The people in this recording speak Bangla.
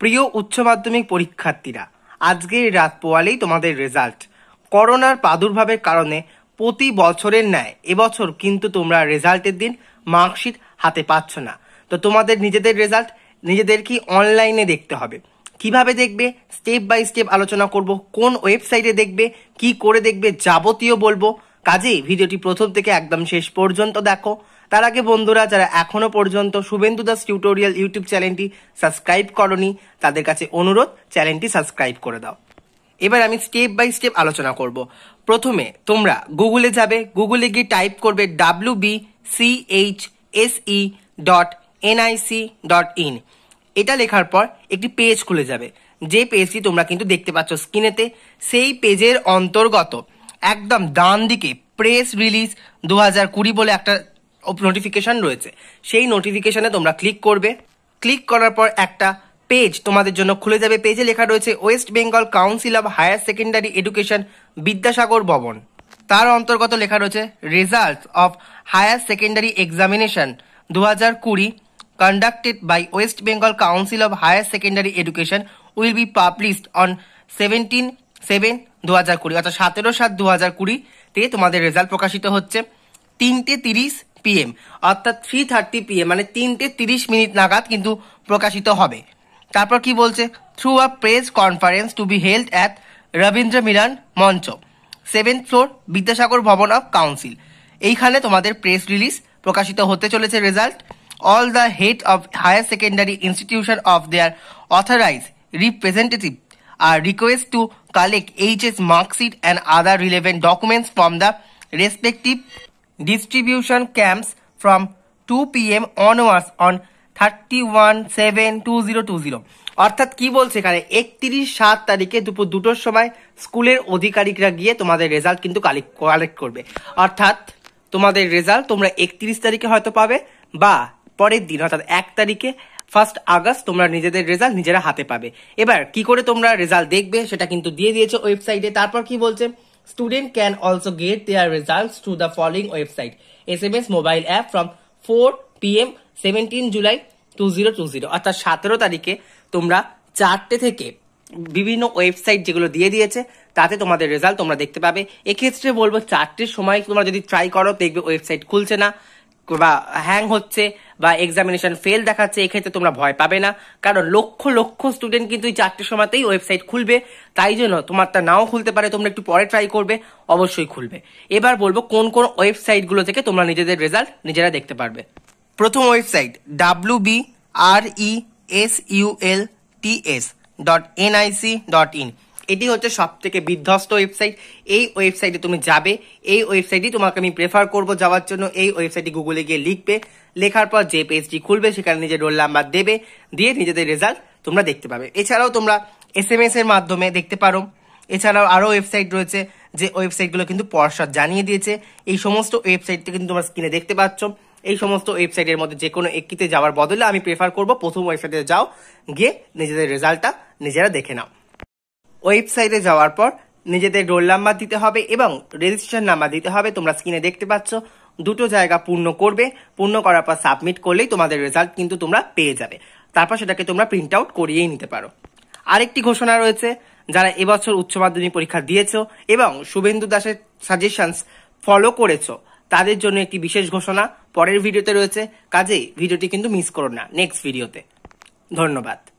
প্রিয় উচ্চ মাধ্যমিক পরীক্ষার্থীরা আজকের রাত পোয়ালেই তোমাদের রেজাল্ট করোনার প্রাদুর্ভাবের কারণে প্রতি বছরের ন্যায় এবছর কিন্তু তোমরা রেজাল্টের দিন মার্কশিট হাতে পাচ্ছ না তো তোমাদের নিজেদের রেজাল্ট নিজেদেরকেই অনলাইনে দেখতে হবে কিভাবে দেখবে স্টেপ বাই স্টেপ আলোচনা করব কোন ওয়েবসাইটে দেখবে কি করে দেখবে যাবতীয় বলবো কাজেই ভিডিওটি প্রথম থেকে একদম শেষ পর্যন্ত দেখো তার আগে বন্ধুরা যারা এখনও পর্যন্ত শুভেন্দু দাস টিউটোরিয়াল ইউটিউব চ্যানেলটি সাবস্ক্রাইব করনি তাদের কাছে অনুরোধ চ্যানেলটি সাবস্ক্রাইব করে দাও এবার আমি স্টেপ বাই স্টেপ আলোচনা করব প্রথমে তোমরা গুগলে যাবে গুগলে গিয়ে টাইপ করবে W B C H S E dot NIC dot in এটা লেখার পর একটি পেজ খুলে যাবে যে পেজটি তোমরা কিন্তু দেখতে পাচ্ছ স্ক্রিনেতে সেই পেজের অন্তর্গত একদম ডান দিকে প্রেস রিলিজ দু হাজার কুড়ি বলে একটা নোটিফিকেশান রয়েছে সেই নোটিফিকেশানে তোমরা ক্লিক করবে ক্লিক করার পর একটা পেজ তোমাদের জন্য খুলে যাবে পেজে লেখা রয়েছে West Bengal Council of Higher Secondary Education Vidyasagar Bhavan তার অন্তর্গত লেখা রয়েছে results of higher secondary examination দু হাজার কুড়ি conducted by West Bengal Council of Higher Secondary Education will be published on seventeen seven দু হাজার কুড়ি অর্থাৎ সতেরো সাত দু হাজার কুড়িতে তোমাদের রেজাল্ট প্রকাশিত হচ্ছে তিনটে তিরিশ পিএম অর্থাৎ থ্রি থার্টি পিএম মানে তিনটে তিরিশ মিনিট নাগাদ কিন্তু প্রকাশিত হবে তারপর কি বলছে through a press conference to be held at Rabindra Milan Mancha seventh floor Vidyasagar ভবন অফ কাউন্সিল এইখানে তোমাদের প্রেস রিলিজ প্রকাশিত হতে চলেছে result all the head of higher secondary institution of their authorize representative are request to collect H S marksheet and other relevant documents from the respective distribution camps from 2 pm onwards on 31-7-2020 অর্থাৎ কি বলছে এখানে একত্রিশ সাত তারিখে দুপুর দুটোর সময় স্কুলের অধিকারিকরা গিয়ে তোমাদের রেজাল্ট কিন্তু কালেক্ট কালেক্ট করবে অর্থাৎ তোমাদের রেজাল্ট তোমরা একত্রিশ তারিখে হয়তো পাবে বা পরের দিন অর্থাৎ এক তারিখে ফার্স্ট আগস্ট তোমরা নিজেদের রেজাল্ট নিজেরা হাতে পাবে এবার কি করে তোমরা রেজাল্ট দেখবে সেটা কিন্তু দিয়ে দিয়েছে ওয়েবসাইটে তারপর কি বলছে Student can also get their results through the following website. SMS mobile app from 4 pm 17 July 2020 অর্থাৎ সতেরো তারিখে তোমরা চারটে থেকে বিভিন্ন ওয়েবসাইট যেগুলো দিয়ে দিয়েছে তাতে তোমাদের রেজাল্ট তোমরা দেখতে পাবে এক্ষেত্রে বলবো চারটের সময় তোমরা যদি ট্রাই করো দেখবে ওয়েবসাইট খুলছে না বা হ্যাং হচ্ছে বা এক্সামিনেশন ফেল দেখাচ্ছে এক্ষেত্রে তোমরা ভয় পাবে না কারণ লক্ষ লক্ষ স্টুডেন্ট কিন্তু এই চারটের সময়তেই ওয়েবসাইট খুলবে তাই জন্য তোমার তা নাও খুলতে পারে তোমরা একটু পরে ট্রাই করবে অবশ্যই খুলবে এবার বলবো কোন কোন ওয়েবসাইটগুলো থেকে তোমরা নিজেদের রেজাল্ট নিজেরা দেখতে পারবে প্রথম website W B R E S U L T S dot NIC dot in এটি হচ্ছে সব থেকে বিধ্বস্ত ওয়েবসাইট এই ওয়েবসাইটে তুমি যাবে এই ওয়েবসাইটই তোমাকে আমি প্রেফার করব যাওয়ার জন্য এই ওয়েবসাইটটি গুগলে গিয়ে লিখবে লেখার পর যে পেজটি খুলবে সেখানে নিজের রোল নাম্বার দেবে দিয়ে নিজেদের রেজাল্ট তোমরা দেখতে পাবে এছাড়াও তোমরা এস এম এস এর মাধ্যমে দেখতে পারো এছাড়াও আরও ওয়েবসাইট রয়েছে যে ওয়েবসাইটগুলো কিন্তু পর্ষদ জানিয়ে দিয়েছে এই সমস্ত ওয়েবসাইট কিন্তু তোমরা স্ক্রিনে দেখতে পাচ্ছ এই সমস্ত ওয়েবসাইটের মধ্যে যে কোনো একটিতে যাওয়ার বদলে আমি প্রেফার করব প্রথম ওয়েবসাইটে যাও গিয়ে নিজেদের রেজাল্টটা নিজেরা দেখে নাও ওয়েবসাইটে যাওয়ার পর নিজেদের রোল নাম্বার দিতে হবে এবং রেজিস্ট্রেশন নাম্বার দিতে হবে তোমরা স্ক্রিনে দেখতে পাচ্ছ দুটো জায়গা পূর্ণ করবে পূর্ণ করার পর সাবমিট করলেই তোমাদের রেজাল্ট কিন্তু তোমরা পেয়ে যাবে তারপর সেটাকে তোমরা প্রিন্ট আউট করিয়েই নিতে পারো আরেকটি ঘোষণা রয়েছে যারা এবছর উচ্চ মাধ্যমিক পরীক্ষা দিয়েছ এবং শুভেন্দু দাসের সাজেশনস ফলো করেছো তাদের জন্য একটি বিশেষ ঘোষণা পরের ভিডিওতে রয়েছে কাজেই ভিডিওটি কিন্তু মিস করো না নেক্সট ভিডিওতে ধন্যবাদ